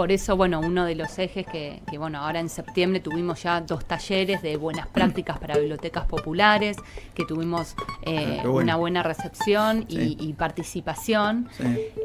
por eso, bueno, uno de los ejes que, bueno, ahora en septiembre tuvimos ya dos talleres de buenas prácticas para bibliotecas populares, que tuvimos eh, ah, una buena recepción y, participación.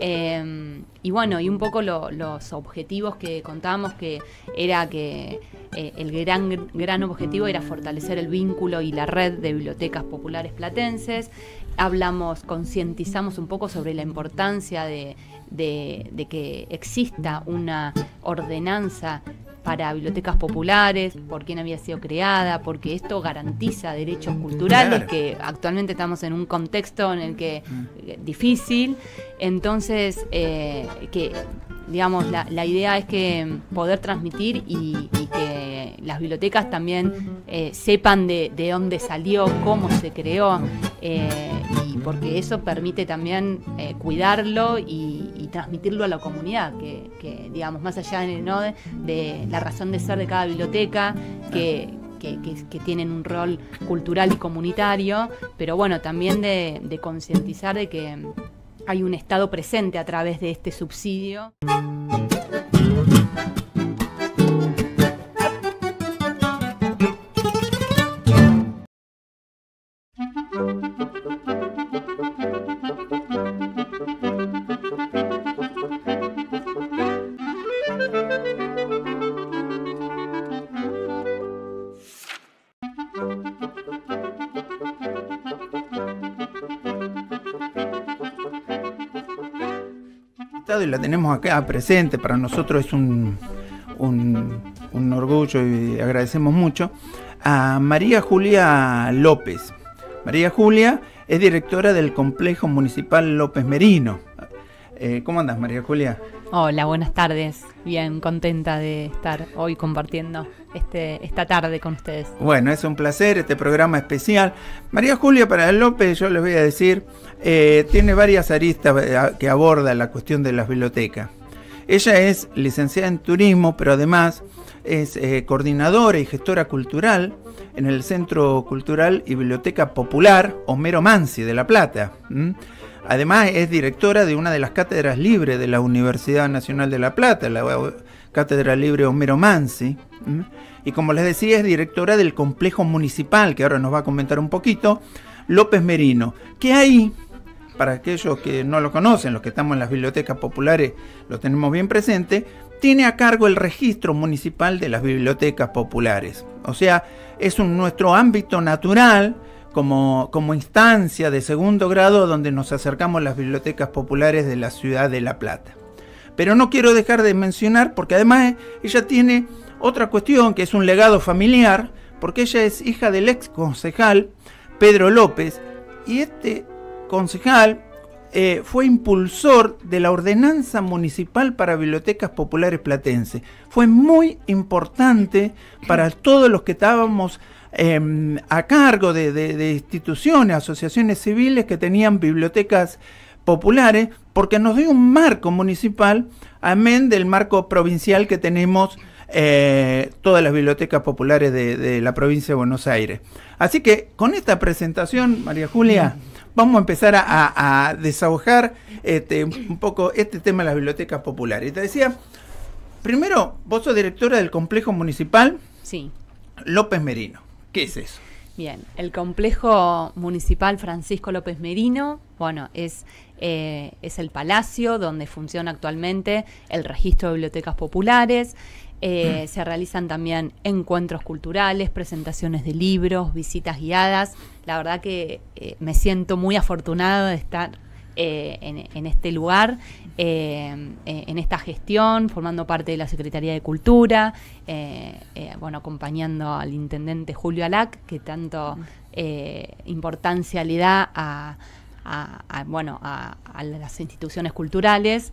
Em, y bueno, y un poco los objetivos que contábamos, que era que eh, el gran, gran objetivo era fortalecer el vínculo y la red de bibliotecas populares platenses. Hablamos, concientizamos un poco sobre la importancia de de, que exista una ordenanza para bibliotecas populares, por quién había sido creada, porque esto garantiza derechos culturales, que actualmente estamos en un contexto en el que mm. es eh, difícil, entonces eh, que digamos la, idea es que mm, poder transmitir y, que las bibliotecas también eh, sepan de, dónde salió, cómo se creó, y porque eso permite también cuidarlo y, transmitirlo a la comunidad, que, digamos, más allá de, la razón de ser de cada biblioteca, que, tienen un rol cultural y comunitario, pero bueno, también de concientizar de que hay un Estado presente a través de este subsidio. y la tenemos acá presente. Para nosotros es un, orgullo y agradecemos mucho. A María Julia López. María Julia es directora del Complejo Municipal López Merino. Eh, ¿Cómo andas, María Julia? Hola, buenas tardes. Bien, contenta de estar hoy compartiendo este, esta tarde con ustedes. Bueno, es un placer este programa especial. María Julia para López, yo les voy a decir, eh, tiene varias aristas eh, que aborda la cuestión de las bibliotecas. Ella es licenciada en turismo, pero además es eh, coordinadora y gestora cultural en el Centro Cultural y Biblioteca Popular Homero Mansi de La Plata. Además es directora de una de las cátedras libres de la Universidad Nacional de La Plata, la Cátedra Libre Homero Mansi. Y como les decía, es directora del complejo municipal, que ahora nos va a comentar un poquito, López Merino, que ahí para aquellos que no lo conocen, los que estamos en las bibliotecas populares lo tenemos bien presente, tiene a cargo el registro municipal de las bibliotecas populares. O sea, es un, nuestro ámbito natural como, como instancia de segundo grado donde nos acercamos las bibliotecas populares de la ciudad de La Plata. Pero no quiero dejar de mencionar, porque además eh, ella tiene otra cuestión que es un legado familiar, porque ella es hija del ex concejal Pedro López, y este concejal eh, fue impulsor de la ordenanza municipal para bibliotecas populares platense. Fue muy importante para todos los que estábamos em, a cargo de, instituciones, asociaciones civiles que tenían bibliotecas populares, porque nos dio un marco municipal, amén del marco provincial que tenemos eh, todas las bibliotecas populares de, la provincia de Buenos Aires. Así que con esta presentación, María Julia vamos a empezar a, desahogar este, un poco este tema de las bibliotecas populares. Te decía, primero, vos sos directora del complejo municipal sí. López Merino. ¿Qué es eso? Bien, el complejo municipal Francisco López Merino, bueno, es, eh, es el palacio donde funciona actualmente el registro de bibliotecas populares. Eh, se realizan también encuentros culturales, presentaciones de libros, visitas guiadas. La verdad que eh, me siento muy afortunada de estar eh, en, este lugar, en esta gestión, formando parte de la Secretaría de Cultura, bueno, acompañando al intendente Julio Alac, que tanto importancia le da a, bueno, a las instituciones culturales.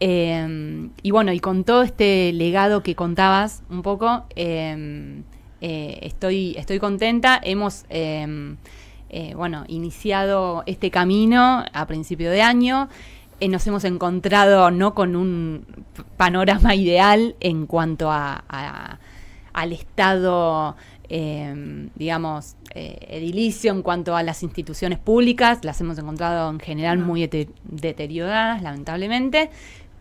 Em, y bueno, y con todo este legado que contabas un poco, em, eh, estoy, estoy contenta. Hemos em, eh, bueno, iniciado este camino a principio de año. Eh, nos hemos encontrado no con un panorama ideal en cuanto a, al estado, digamos, edilicio en cuanto a las instituciones públicas. Las hemos encontrado en general muy deterioradas, lamentablemente.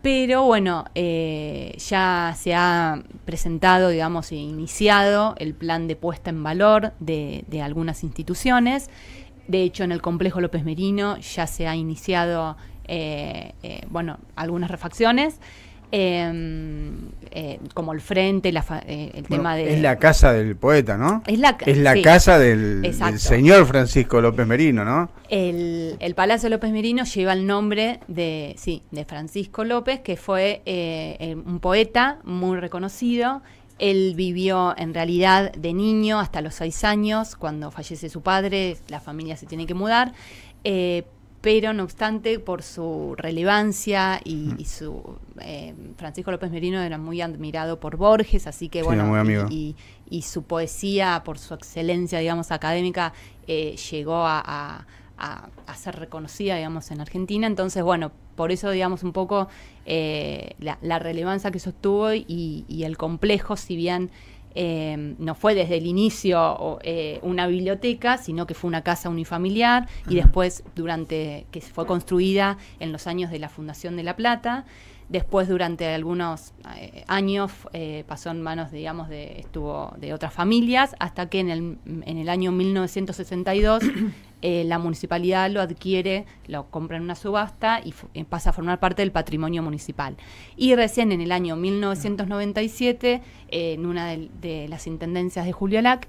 Pero bueno, eh, ya se ha presentado, digamos, e iniciado el plan de puesta en valor de, algunas instituciones. De hecho, en el complejo López Merino ya se ha iniciado, eh, eh, algunas refacciones. Em, eh, como el frente, eh, el tema de... Es la casa del poeta, ¿no? Es la, es la casa del, señor Francisco López Merino, ¿no? El, Palacio López Merino lleva el nombre de, sí, de Francisco López, que fue eh, un poeta muy reconocido. Él vivió en realidad de niño hasta los seis años, cuando fallece su padre, la familia se tiene que mudar pero no obstante, por su relevancia y, mm. su... Eh, Francisco López Merino era muy admirado por Borges, así que bueno, Y, su poesía, por su excelencia, digamos, académica, eh, llegó a, ser reconocida, digamos, en Argentina. Entonces, bueno, por eso, digamos, un poco eh, la, relevancia que sostuvo y, y el complejo, si bien Em, no fue desde el inicio eh, una biblioteca, sino que fue una casa unifamiliar y después durante que fue construida en los años de la Fundación de La Plata. Después, durante algunos eh, años, eh, pasó en manos, digamos, de, estuvo de otras familias, hasta que en el, año 1962 eh, la municipalidad lo adquiere, lo compra en una subasta y pasa a formar parte del patrimonio municipal. Y recién en el año 1997, en una de, las intendencias de Julio Lac,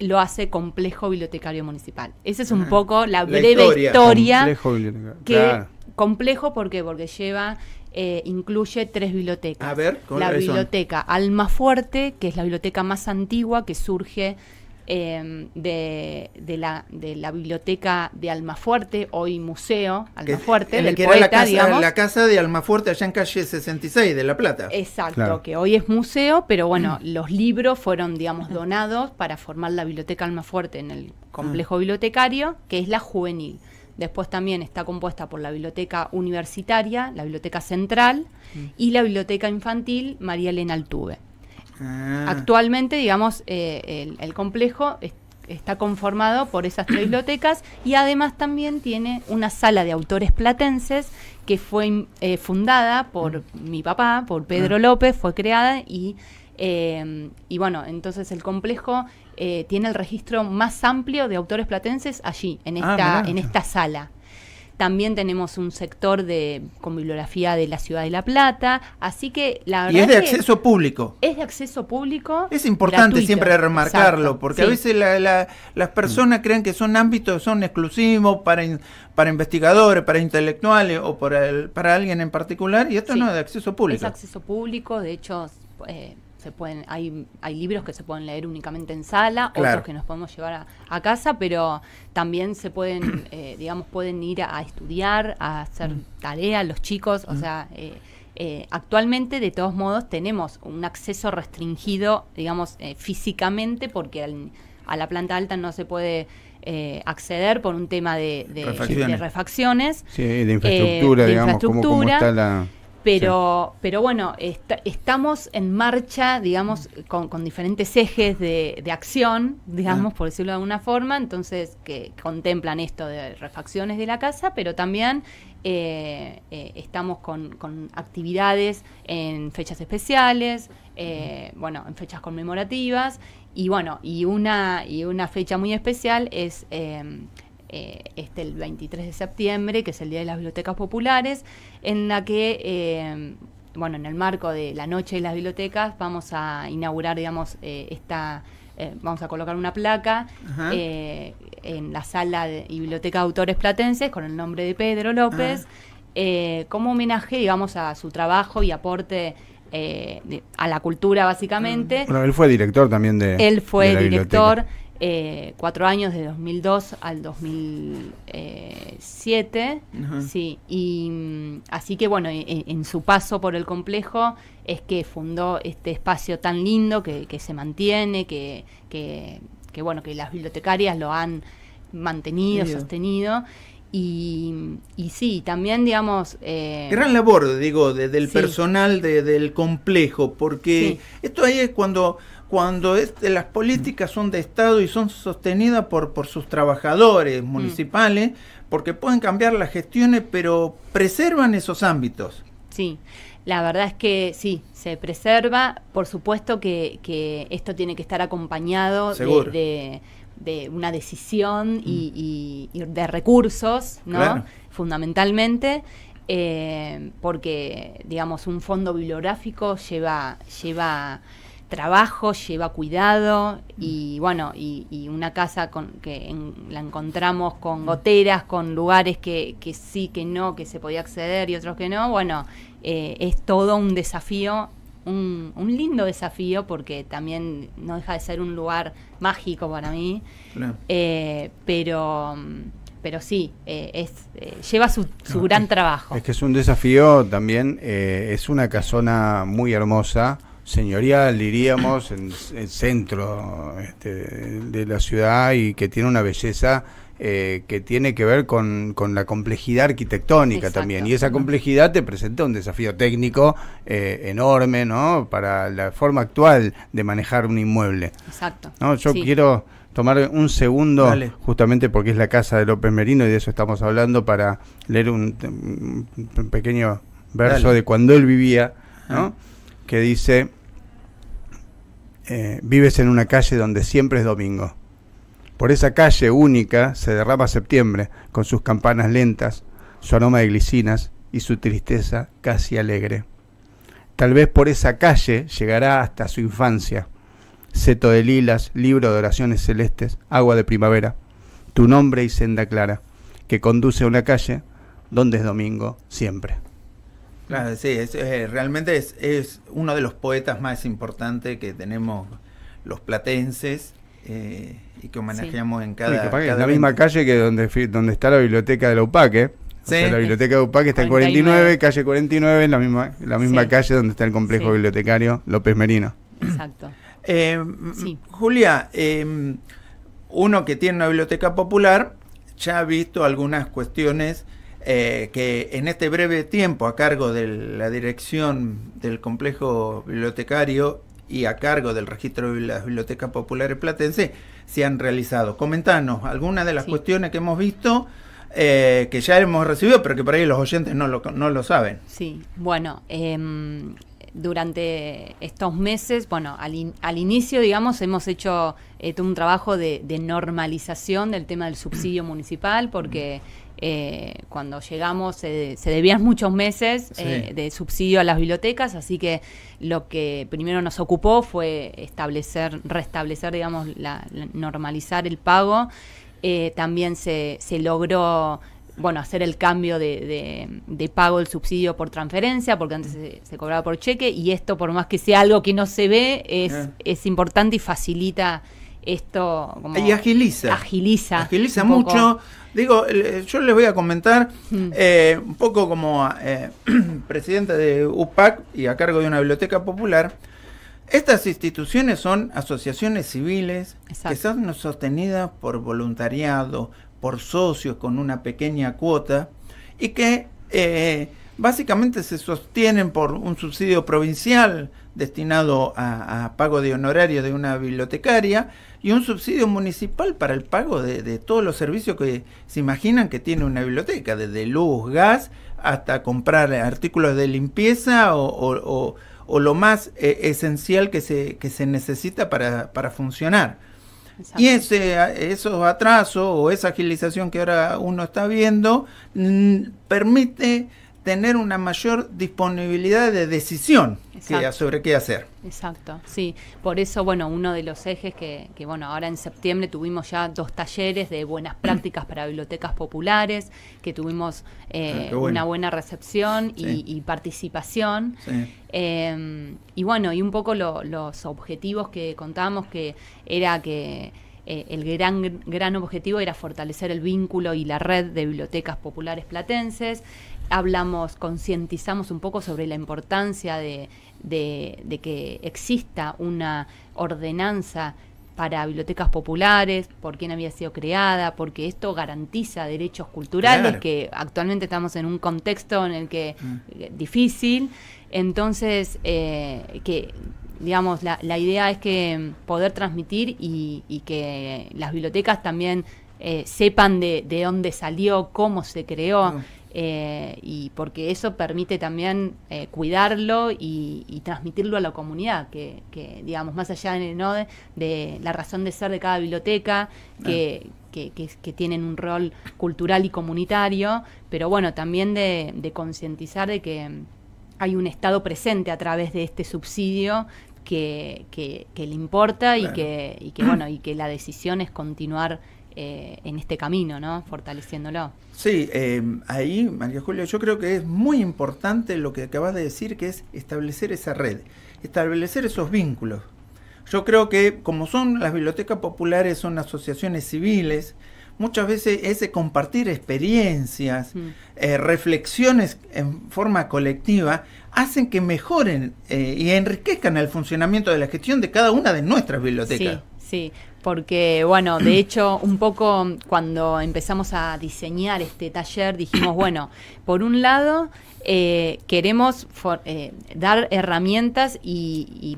lo hace complejo bibliotecario municipal. Esa es un ah, poco la breve historia, Complejo que... Complejo, ¿por Porque lleva eh, incluye tres bibliotecas. A ver, la biblioteca Almafuerte, que es la biblioteca más antigua que surge em, de, la, de, la, biblioteca de Almafuerte, hoy museo Almafuerte, la casa, la casa de Almafuerte allá en calle 66 de La Plata. Exacto, que hoy es museo, pero bueno, mm. los libros fueron, digamos, donados para formar la biblioteca Almafuerte en el complejo mm. bibliotecario, que es la juvenil. Después también está compuesta por la Biblioteca Universitaria, la Biblioteca Central y la Biblioteca Infantil María Elena Altuve. Ah. Actualmente, digamos, eh, el, complejo está conformado por esas tres bibliotecas y además también tiene una sala de autores platenses que fue eh, fundada por mm. mi papá, por Pedro ah. López, fue creada y eh, y bueno, entonces el complejo eh, tiene el registro más amplio de autores platenses allí, en ah, esta, en esta sala. También tenemos un sector de, con bibliografía de la ciudad de La Plata. Así que la verdad. Y es de acceso público. Es de acceso público. Es importante siempre remarcarlo, porque a veces las personas mm. creen que son ámbitos son exclusivos para, para investigadores, para intelectuales o para, alguien en particular, y esto no es de acceso público. Es acceso público, de hecho. Eh, se pueden, hay, hay libros que se pueden leer únicamente en sala, otros que nos podemos llevar a, casa, pero también se pueden, eh, digamos, pueden ir a, estudiar, a hacer mm. tareas los chicos, o mm. sea, eh, eh, actualmente, de todos modos, tenemos un acceso restringido, digamos, físicamente, porque a la planta alta no se puede acceder por un tema de, refacciones, de, sí, de infraestructura, digamos, está la... Pero, pero bueno, estamos en marcha, digamos, con, diferentes ejes de, acción, digamos, ah. por decirlo de alguna forma, entonces que contemplan esto de refacciones de la casa, pero también eh, eh, estamos con, actividades en fechas especiales, eh, bueno, en fechas conmemorativas, y bueno, y una, y una fecha muy especial es eh, este el 23 de septiembre, que es el Día de las Bibliotecas Populares, en la que, eh, bueno, en el marco de la Noche de las Bibliotecas, vamos a inaugurar, digamos, eh, esta... vamos a colocar una placa en la sala de Biblioteca Autores Platenses con el nombre de Pedro López, ah. como homenaje, digamos, a su trabajo y aporte a la cultura básicamente. Bueno, él fue director también de... Él fue director, eh, cuatro años, de 2002 al 2007. Sí, y mm, así que bueno, e, e, en, su paso por el complejo es que fundó este espacio tan lindo que, se mantiene, que, que, bueno, que las bibliotecarias lo han mantenido, sostenido. Y, y, sí, también, digamos... Eh, Gran labor, digo, del personal de, del complejo, porque esto ahí es cuando cuando las políticas son de Estado y son sostenidas por, por sus trabajadores mm. municipales, porque pueden cambiar las gestiones, pero preservan esos ámbitos. Sí, la verdad es que sí, se preserva. Por supuesto que, esto tiene que estar acompañado de, una decisión mm. y, de recursos, ¿no? Fundamentalmente, eh, porque, digamos, un fondo bibliográfico lleva, lleva trabajo, lleva cuidado y bueno, y, una casa con, que la encontramos con mm. goteras, con lugares que, que, sí, que no, que se podía acceder y otros que no, bueno, eh, es todo un desafío, un, lindo desafío porque también no deja de ser un lugar mágico para mí, eh, pero pero sí, eh, es, lleva su, gran trabajo. Es que es un desafío también, es una casona muy hermosa, señorial, diríamos, en el centro este, de la ciudad y que tiene una belleza eh, que tiene que ver con, con la complejidad arquitectónica también. Y esa complejidad te presenta un desafío técnico eh, enorme, ¿no? Para la forma actual de manejar un inmueble. Exacto. ¿No? Yo quiero tomar un segundo, justamente porque es la casa de López Merino y de eso estamos hablando, para leer un, pequeño verso de cuando él vivía, ¿no? Ah que dice, eh, vives en una calle donde siempre es domingo. Por esa calle única se derrama septiembre, con sus campanas lentas, su aroma de glicinas y su tristeza casi alegre. Tal vez por esa calle llegará hasta su infancia. Seto de lilas, libro de oraciones celestes, agua de primavera, tu nombre y senda clara, que conduce a una calle donde es domingo siempre. Claro, sí, eh, realmente es, uno de los poetas más importantes que tenemos los platenses eh, y que homenajeamos en cada. es la misma calle que donde, donde está la biblioteca de la UPAC, Sí. la biblioteca de UPAC está en 49, calle 49, la misma, la misma calle donde está el complejo bibliotecario López Merino. Exacto. Eh, Julia, uno que tiene una biblioteca popular ya ha visto algunas cuestiones eh, que en este breve tiempo a cargo de la dirección del complejo bibliotecario y a cargo del registro de las bibliotecas populares platense se han realizado. Comentanos algunas de las cuestiones que hemos visto. Eh, que ya hemos recibido, pero que por ahí los oyentes no lo, no lo saben. Sí, bueno, em, durante estos meses, bueno, al, al inicio, digamos, hemos hecho eh, un trabajo de, normalización del tema del subsidio municipal, porque eh, cuando llegamos se, debían muchos meses eh, de subsidio a las bibliotecas, así que lo que primero nos ocupó fue establecer, restablecer, digamos, la, normalizar el pago. Eh, también se, se logró bueno, hacer el cambio de, pago del subsidio por transferencia, porque antes se, cobraba por cheque, y esto, por más que sea algo que no se ve, es, eh. es importante y facilita esto. y agiliza. Agiliza. Agiliza mucho. Digo, eh, yo les voy a comentar mm. eh, un poco como eh, presidenta de UPAC y a cargo de una biblioteca popular. Estas instituciones son asociaciones civiles que son sostenidas por voluntariado, por socios con una pequeña cuota y que eh, básicamente se sostienen por un subsidio provincial destinado a, pago de honorario de una bibliotecaria y un subsidio municipal para el pago de, todos los servicios que se imaginan que tiene una biblioteca, desde luz, gas, hasta comprar artículos de limpieza o, lo más eh, esencial que se, que se necesita para, para funcionar. Y ese, esos atrasos o esa agilización que ahora uno está viendo mm, permite tener una mayor disponibilidad de decisión sobre qué hacer. Exacto, sí. Por eso, bueno, uno de los ejes que, bueno, ahora en septiembre tuvimos ya dos talleres de buenas prácticas para bibliotecas populares, que tuvimos eh, ah, una buena recepción y, participación. Em, y bueno, y un poco los objetivos que contábamos, que era que... Eh, el gran, gran objetivo era fortalecer el vínculo y la red de bibliotecas populares platenses, hablamos, concientizamos un poco sobre la importancia de, de, que exista una ordenanza para bibliotecas populares, por quién había sido creada, porque esto garantiza derechos culturales, que actualmente estamos en un contexto en el que mm. eh, difícil, entonces eh, que digamos, la, la, idea es que mm, poder transmitir y, que las bibliotecas también eh, sepan de, de, dónde salió, cómo se creó. Eh, y porque eso permite también eh, cuidarlo y, transmitirlo a la comunidad, que, digamos, más allá de, ¿no? de, la razón de ser de cada biblioteca, que, que, tienen un rol cultural y comunitario, pero bueno, también de, concientizar de que hay un Estado presente a través de este subsidio que, le importa y que, y que bueno y que la decisión es continuar eh, en este camino, ¿no? Fortaleciéndolo. Sí, eh, ahí, María Julia, yo creo que es muy importante lo que acabas de decir, que es establecer esa red, establecer esos vínculos. Yo creo que como son las bibliotecas populares, son asociaciones civiles, muchas veces ese compartir experiencias, mm. eh, reflexiones en forma colectiva, hacen que mejoren y enriquezcan el funcionamiento de la gestión de cada una de nuestras bibliotecas. Sí. Sí, porque bueno, de hecho, un poco cuando empezamos a diseñar este taller, dijimos, bueno, por un lado, eh, queremos eh, dar herramientas y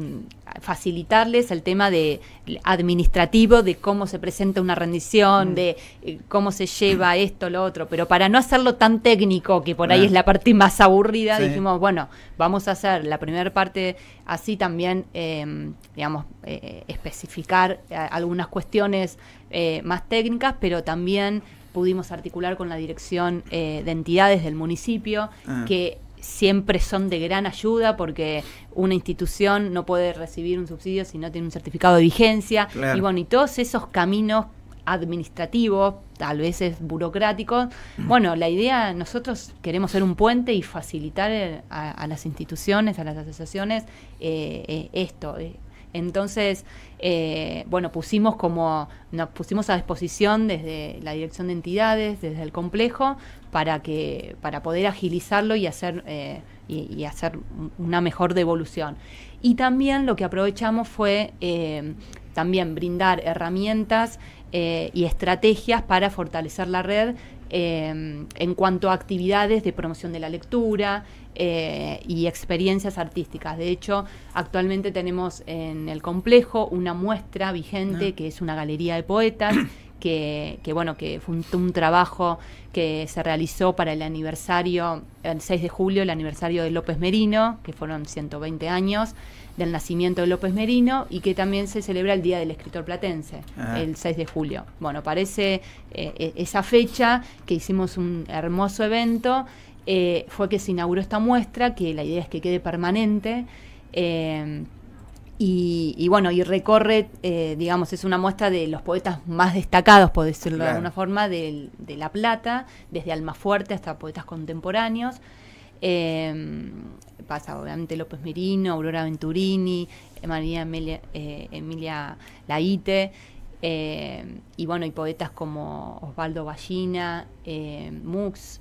facilitarles el tema de administrativo de cómo se presenta una rendición, mm. de eh, cómo se lleva esto, lo otro, pero para no hacerlo tan técnico, que por ahí es la parte más aburrida, dijimos, bueno, vamos a hacer la primera parte así también, em, digamos, eh, especificar eh, algunas cuestiones más técnicas, pero también pudimos articular con la dirección de entidades del municipio, ah. que siempre son de gran ayuda porque una institución no puede recibir un subsidio si no tiene un certificado de vigencia. Y bueno, y todos esos caminos administrativos, tal vez es Bueno, la idea, nosotros queremos ser un puente y facilitar eh, a, las instituciones, a las asociaciones, eh, eh, esto. Entonces, eh, bueno, pusimos como, nos pusimos a disposición desde la dirección de entidades, desde el complejo, para que, para poder agilizarlo y hacer, eh, y, hacer una mejor devolución. Y también lo que aprovechamos fue eh, también brindar herramientas y estrategias para fortalecer la red Em, en cuanto a actividades de promoción de la lectura eh, y experiencias artísticas. De hecho, actualmente tenemos en el complejo una muestra vigente ah. que es una galería de poetas. Que, que, bueno, que fue un, trabajo que se realizó para el aniversario, el 6 de julio, el aniversario de López Merino, que fueron 120 años, del nacimiento de López Merino y que también se celebra el Día del Escritor Platense, ah. el 6 de julio. Bueno, parece eh, e, esa fecha que hicimos un hermoso evento, eh, fue que se inauguró esta muestra, que la idea es que quede permanente. Eh, y, bueno, y recorre, digamos, es una muestra de los poetas más destacados, por decirlo de alguna forma, de, de La Plata, desde Fuerte hasta poetas contemporáneos. Em, pasa obviamente López Merino, Aurora Venturini, María Emilia, eh, Emilia Laite, em, y bueno, y poetas como Osvaldo Ballina, em, Mux,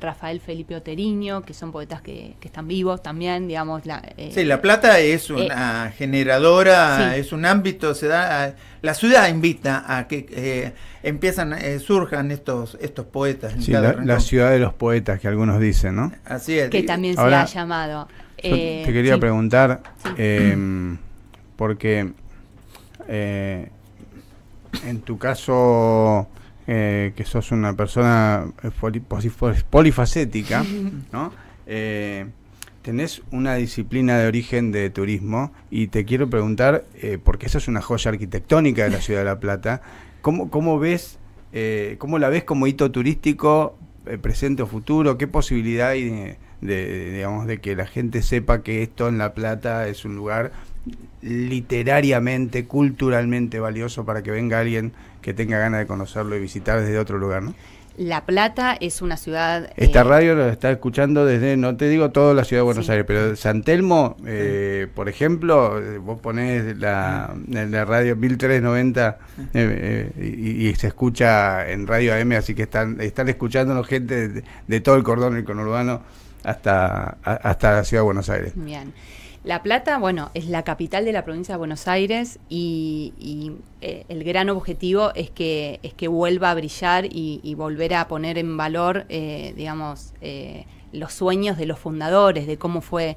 Rafael Felipe Oteriño, que son poetas que, están vivos también, digamos. La, eh, sí, La Plata es eh, una generadora, es un ámbito, se da, la ciudad invita a que eh, empiezan, surjan estos, estos poetas. Sí, la, ciudad de los poetas, que algunos dicen, ¿no? Así es. Que también se ha llamado. te quería preguntar, em, porque en tu caso eh, que sos una persona eh, polifacética, ¿no? Eh, tenés una disciplina de origen de turismo y te quiero preguntar, eh, porque esa es una joya arquitectónica de la ciudad de La Plata, ¿cómo, ves, cómo la ves como hito turístico presente o futuro? ¿Qué posibilidad hay de, digamos, de que la gente sepa que esto en La Plata es un lugar literariamente, culturalmente valioso para que venga alguien que tenga ganas de conocerlo y visitar desde otro lugar, ¿no? La Plata es una ciudad... Esta eh, radio lo está escuchando desde, no te digo toda la ciudad de Buenos Aires, pero San Telmo, eh, por ejemplo, eh, vos ponés la, mm. radio 1390 ah. y, se escucha en Radio AM, así que están, están escuchando gente de, todo el cordón, y conurbano, hasta, hasta la ciudad de Buenos Aires. Bien. La Plata, bueno, es la capital de la provincia de Buenos Aires y, eh, el gran objetivo es que, es que vuelva a brillar y, volver a poner en valor, eh, digamos, eh, los sueños de los fundadores, de cómo fue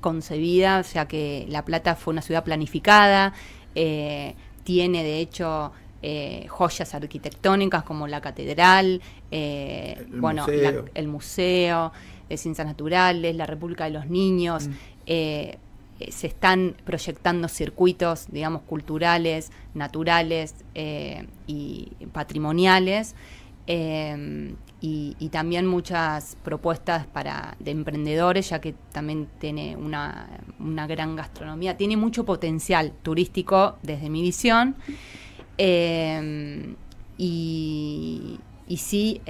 concebida, o sea que La Plata fue una ciudad planificada, tiene de hecho joyas arquitectónicas como la catedral, el bueno, museo. el museo, de ciencias naturales, la República de los Niños, mm. Eh, se están proyectando circuitos, digamos, culturales, naturales eh, y patrimoniales. Eh, y, también muchas propuestas de emprendedores, ya que también tiene una, gran gastronomía. Tiene mucho potencial turístico desde mi visión. y, sí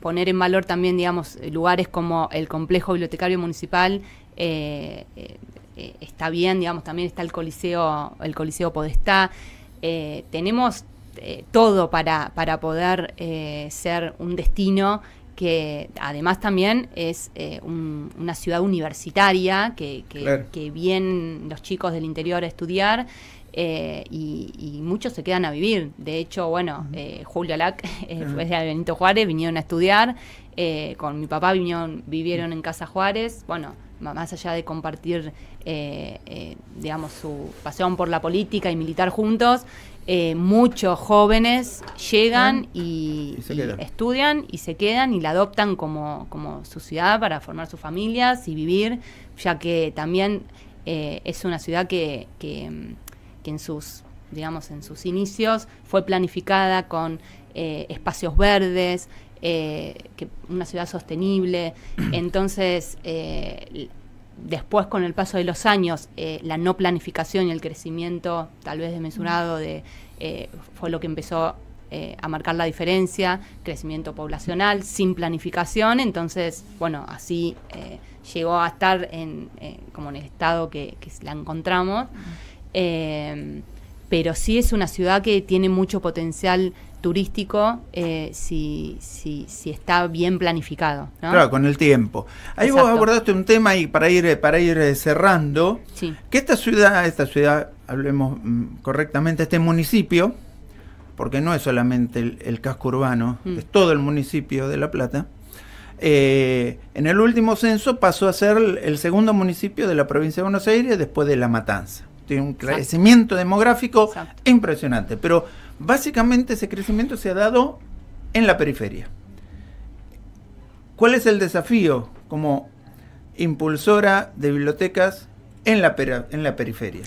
poner en valor también, digamos, lugares como el complejo bibliotecario municipal, eh, eh, está bien, digamos, también está el Coliseo, el Coliseo Podestá. Eh, tenemos todo para, poder ser un destino que además también es una ciudad universitaria que, vienen los chicos del interior a estudiar y, muchos se quedan a vivir. De hecho, bueno, Julio Lac, fue de Benito Juárez, vinieron a estudiar. con mi papá vinieron, vivieron en Casa Juárez. Bueno, más allá de compartir, eh, eh, su pasión por la política y militar juntos, eh, muchos jóvenes llegan y, estudian y se quedan y la adoptan como, su ciudad para formar sus familias y vivir, ya que también es una ciudad que, mm, que, en sus digamos en sus inicios fue planificada con espacios verdes eh, que una ciudad sostenible. Entonces, eh, después con el paso de los años, eh, la no planificación y el crecimiento tal vez desmesurado de, fue lo que empezó a marcar la diferencia, crecimiento poblacional sin planificación, entonces, bueno, así llegó a estar en, como en el estado que, que la encontramos. pero sí es una ciudad que tiene mucho potencial turístico eh, si, si, está bien planificado. Claro, con el tiempo. Ahí vos abordaste un tema y para ir, para ir eh, cerrando, que esta ciudad, esta ciudad, hablemos mm, correctamente, este municipio, porque no es solamente el, casco urbano, mm. es todo el municipio de La Plata, eh, en el último censo pasó a ser el, segundo municipio de la provincia de Buenos Aires después de La Matanza. Tiene un crecimiento demográfico impresionante, pero Básicamente ese crecimiento se ha dado en la periferia. ¿Cuál es el desafío como impulsora de bibliotecas en la, en la periferia?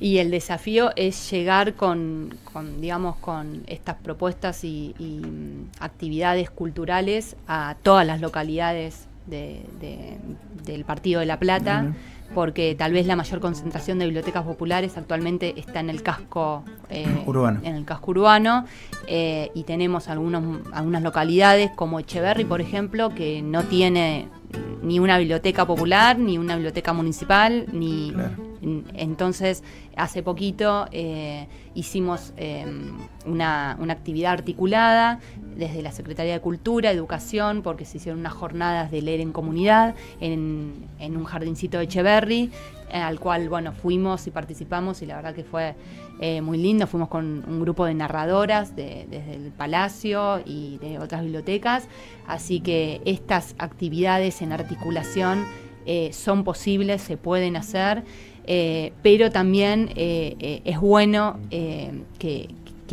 Y el desafío es llegar con, digamos, con estas propuestas y, y mm, actividades culturales a todas las localidades del Partido de La Plata, porque tal vez la mayor concentración de bibliotecas populares actualmente está en el casco eh, urbano. En el casco urbano eh, y tenemos algunos, algunas localidades como Echeverry, por ejemplo, que no tiene ni una biblioteca popular, ni una biblioteca municipal, ni... Entonces, hace poquito eh, hicimos una, una, actividad articulada desde la Secretaría de Cultura, Educación, porque se hicieron unas jornadas de leer en comunidad en, un jardincito de Echeverry, eh, al cual bueno fuimos y participamos y la verdad que fue eh, muy lindo. Fuimos con un grupo de narradoras desde el Palacio y de otras bibliotecas, así que estas actividades en articulación eh, son posibles, se pueden hacer. pero también es bueno que,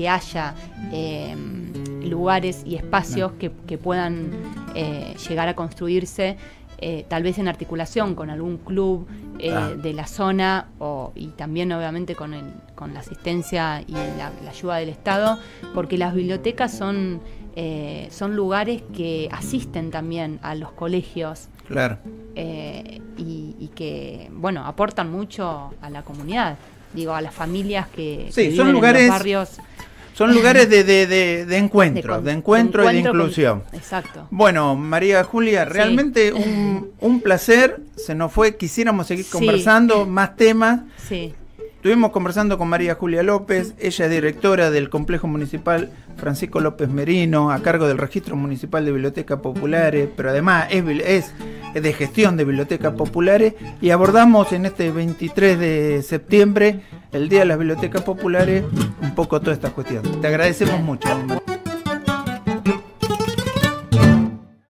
haya em, lugares y espacios que, puedan eh, llegar a construirse, eh, tal vez en articulación con algún club eh, de la zona y también obviamente con, con la asistencia y la, ayuda del Estado, porque las bibliotecas son, son lugares que asisten también a los colegios. Y, que, bueno, aportan mucho a la comunidad digo, a las familias que, viven en los barrios. Son lugares de, de, de, encuentro, de, encuentro, y de inclusión. exacto. Bueno, María Julia, realmente un, placer. Se nos fue, quisiéramos seguir conversando, más temas. Sí. Estuvimos conversando con María Julia López, ella es directora del Complejo Municipal Francisco López Merino, a cargo del Registro Municipal de Bibliotecas Populares, pero además es, de gestión de bibliotecas populares y abordamos en este 23 de septiembre, el Día de las Bibliotecas Populares, un poco toda esta cuestión. Te agradecemos mucho.